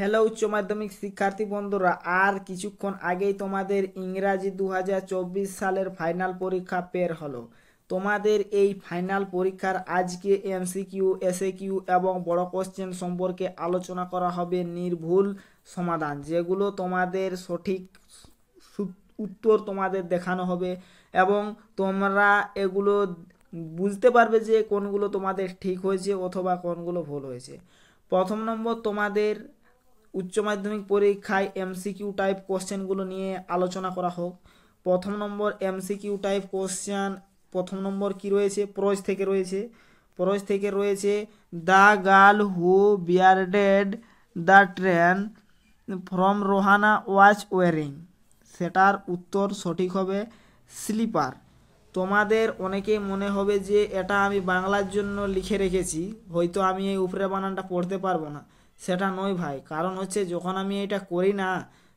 hello উচ্চ মাধ্যমিক শিক্ষার্থী বন্ধুরা আর কিছুক্ষণ আগেই তোমাদের ইংরাজি দু সালের ফাইনাল পরীক্ষা পের হলো তোমাদের এই ফাইনাল পরীক্ষার আজকে এমসিকিউ কিউ এবং বড় কোশ্চেন সম্পর্কে আলোচনা করা হবে নির্ভুল সমাধান যেগুলো তোমাদের সঠিক উত্তর তোমাদের দেখানো হবে এবং তোমরা এগুলো বুঝতে পারবে যে কোনগুলো তোমাদের ঠিক হয়েছে অথবা কোনগুলো ভুল হয়েছে প্রথম নম্বর তোমাদের উচ্চ মাধ্যমিক পরীক্ষায় এমসিকিউ টাইপ কোশ্চেনগুলো নিয়ে আলোচনা করা হোক প্রথম নম্বর এমসিকিউ টাইপ কোশ্চেন প্রথম নম্বর কি রয়েছে প্রজ থেকে রয়েছে প্রজ থেকে রয়েছে the girl who boarded the train from Rohana was wearing সেটার উত্তর সঠিক হবে স্লিপার তোমাদের অনেকে মনে হবে যে এটা আমি বাংলার জন্য লিখে রেখেছি হয়তো আমি এই উপরে বানানটা পড়তে পারবো না সেটা নয় ভাই কারণ হচ্ছে যখন আমি এটা করি না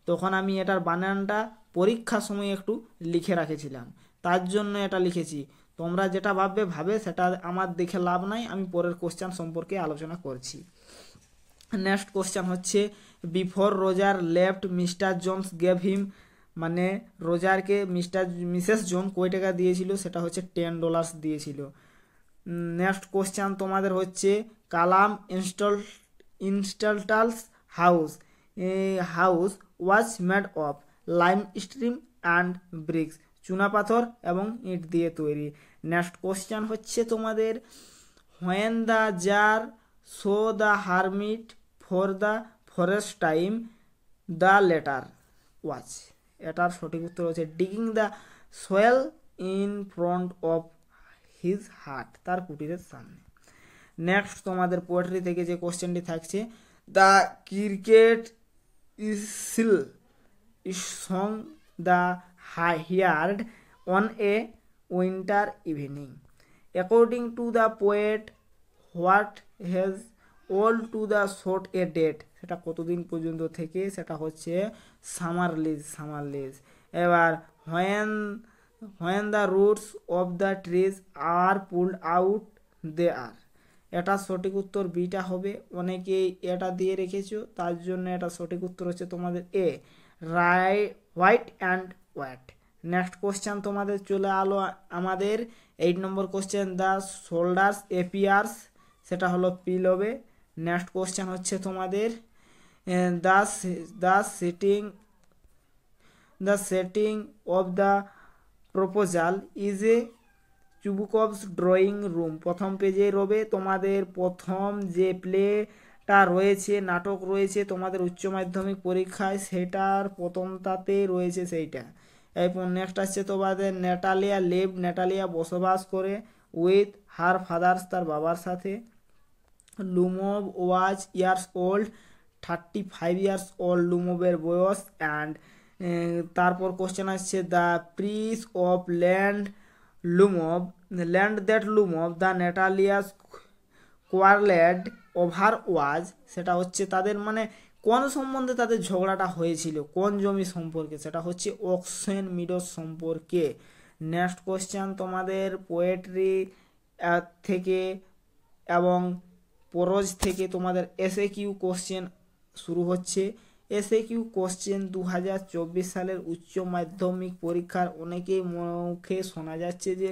তখন আমি এটার বানানটা পরীক্ষার সময় একটু লিখে রাখেছিলাম তার জন্য এটা লিখেছি তোমরা যেটা ভাববে ভাবে সেটা আমার দেখে লাভ নাই আমি পরের কোশ্চেন সম্পর্কে আলোচনা করছি নেক্সট কোশ্চেন হচ্ছে before Roger left Mr Jones gave him মানে রোজারকে মিস্টার মিসেস জোন কয় টাকা দিয়েছিল সেটা হচ্ছে টেন ডলার্স দিয়েছিল নেক্সট কোশ্চেন তোমাদের হচ্ছে কালাম ইনস্টল ইনস্টালটালস house house was made of limestone and bricks চুনাপাথর এবং ইট দিয়ে তৈরি নেক্সট কোশ্চেন হচ্ছে তোমাদের when the tsar saw the hermit for the first time the latter was এটার সঠিক উত্তর হচ্ছে digging the soil in front of his hut তার কুটিরের সামনে নেক্সট তোমাদের পোয়েট্রি থেকে যে কোয়েশ্চেনটি থাকছে দ্য ক্রিকেট ইসিল is song the heard on a winter evening according to the poet what has all too the short a date সেটা কতদিন পর্যন্ত থেকে সেটা হচ্ছে সামার লিজ সামার লিজ এবার when when the roots of the trees are pulled out they are এটা সঠিক উত্তর বিটা হবে অনেকেই এটা দিয়ে রেখেছো তার জন্য এটা সঠিক উত্তর হচ্ছে তোমাদের এ রাই white and white next question তোমাদের চলে আলো আমাদের এইট নম্বর কোশ্চেন দ্য শোল্ডার্স এপিয়ার্স সেটা হলো পিল হবে নেক্সট কোশ্চেন হচ্ছে তোমাদের the the sitting the setting of the proposal is a Chubukov's drawing room প্রথম পেজে রবে তোমাদের প্রথম যে প্লেটা রয়েছে নাটক রয়েছে তোমাদের উচ্চ মাধ্যমিক পরীক্ষায় সেটার প্রথমটাতে রয়েছে সেইটা এরপর নেক্সট আসছে তোমাদের নেটালিয়া লেভ নেটালিয়া বসবাস করে উইথ হার ফাদার্স তার বাবার সাথে Lomov was years old thirty five years old লুমোবের বয়স অ্যান্ড তারপর কোশ্চেন আসছে the piece of land land that Lomov the Natalia's quarrelled over was সেটা হচ্ছে তাদের মানে কোন সম্বন্ধে তাদের ঝগড়াটা হয়েছিল কোন জমি সম্পর্কে সেটা হচ্ছে অক্সেন মিডস সম্পর্কে নেক্সট কোশ্চেন তোমাদের পোয়েট্রি থেকে এবং পরজ থেকে তোমাদের এসএ কিউ কোশ্চেন শুরু হচ্ছে এসএ কিউ কোশ্চেন দু সালের উচ্চ মাধ্যমিক পরীক্ষার অনেকেই মুখে শোনা যাচ্ছে যে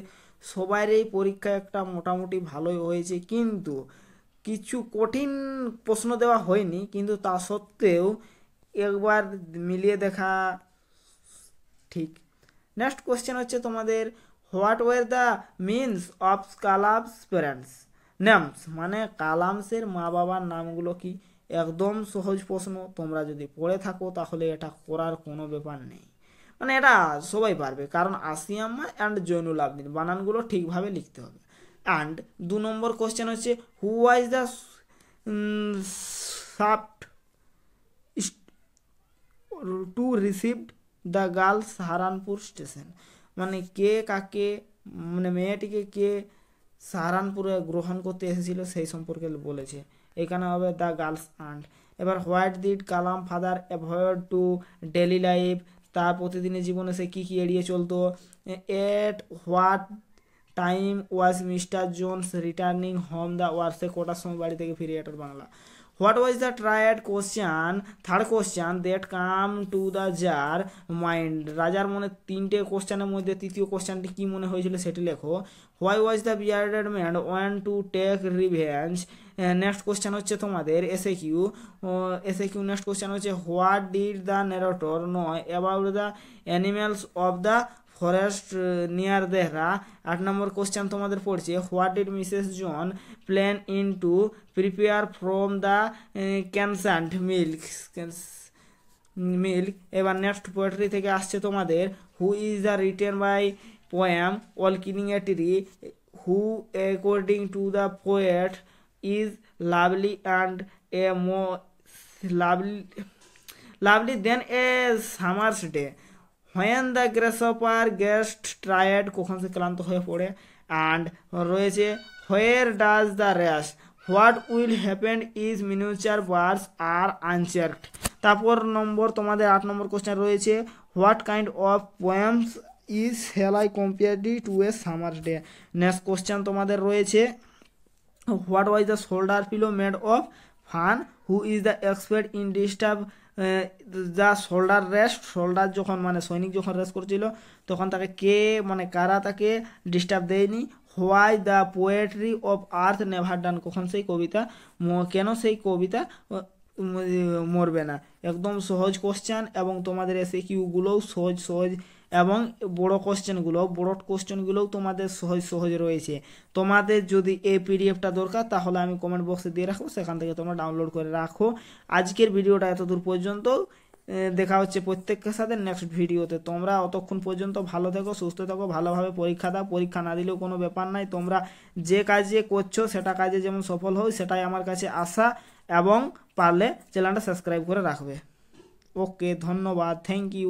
সবার এই পরীক্ষা একটা মোটামুটি ভালোই হয়েছে কিন্তু কিছু কঠিন প্রশ্ন দেওয়া হয়নি কিন্তু তা সত্ত্বেও একবার মিলিয়ে দেখা ঠিক নেক্সট কোশ্চেন হচ্ছে তোমাদের what were the means of Kalam's parents names মানে কালামসের মা বাবার নামগুলো কি একদম সহজ প্রশ্ন তোমরা যদি পড়ে থাকো তাহলে এটা করার কোনো ব্যাপার নেই মানে এটা সবাই পারবে কারণ আসিয়াম্মা অ্যান্ড জৈনুল আবদিন বানানগুলো ঠিকভাবে লিখতে হবে অ্যান্ড দু নম্বর কোশ্চেন হচ্ছে হু ওয়াইজ দ্য সাফট to received the girls Haranpur station মানে কে কাকে মানে মেয়েটিকে কে সাহারানপুরে গ্রহণ করতে এসেছিল সেই সম্পর্কে বলেছে এখানে হবে দ্য গার্লস আন্ট এবার what did Kalam father avoid to daily life তার প্রতিদিনের জীবনে সে কী কী এড়িয়ে চলতো at what time was Mr Jones returning home the ওয়ার্সে কটার সময় বাড়ি থেকে ফিরে এটার Bangla what was the tried question third question that came to the tsar mind রাজার মনে তিনটে কোশ্চানের মধ্যে তৃতীয় কোশ্চানটি কী মনে হয়েছিল সেটি লেখো why was the bearded man want to take revenge next uh, question হচ্ছে তোমাদের S A Q S A Q next question হচ্ছে what did the narrator know about the animals of the forest near Dehra আট নম্বর কোশ্চেন তোমাদের পড়ছে what did Mrs John plan in to prepare from the condensed milk milk এবার next poetry থেকে আসছে তোমাদের who is the written by poem all কিনিং A tree who according to the poet is lovely and a more lovely lovely than a summer's day when the grasshopper gets tired কখন সে ক্লান্ত হয়ে পড়ে and রয়েছে where does the rest what will happen is miniature birds are unchecked তারপর নম্বর তোমাদের আট নম্বর কোশ্চেন রয়েছে what kind of poems is হেলাই compared to a summer day next question তোমাদের রয়েছে what was the shoulder pillow made of fern who is the expert in disturb যা শোল্ডার রেস্ট শোল্ডার যখন মানে সৈনিক যখন রেস্ট করছিল তখন তাকে কে মানে কারা তাকে ডিস্টার্ব দেয়নি why the poetry of earth never done কখন সেই কবিতা কেন সেই কবিতা মরবে না একদম সহজ কোশ্চেন এবং তোমাদের এসে কিউগুলোও সহজ সহজ এবং বড় কোশ্চেনগুলো বড় কোশ্চেনগুলোও তোমাদের সহজ সহজ রয়েছে তোমাদের যদি এই পিডিএফটা দরকার তাহলে আমি কমেন্ট বক্সে দিয়ে রাখবো সেখান থেকে তোমরা ডাউনলোড করে রাখো আজকের ভিডিওটা এতদূর পর্যন্ত দেখা হচ্ছে প্রত্যেকের সাথে নেক্সট ভিডিওতে তোমরা অতক্ষণ পর্যন্ত ভালো থেকো সুস্থ থেকো ভালোভাবে পরীক্ষা দাও পরীক্ষা না দিলেও কোনো ব্যাপার নাই তোমরা যে কাজে করছো সেটা কাজে যেমন সফল হও সেটাই আমার কাছে আশা এবং পারলে চ্যানেলটা সাবস্ক্রাইব করে রাখবে ওকে ধন্যবাদ থ্যাংক ইউ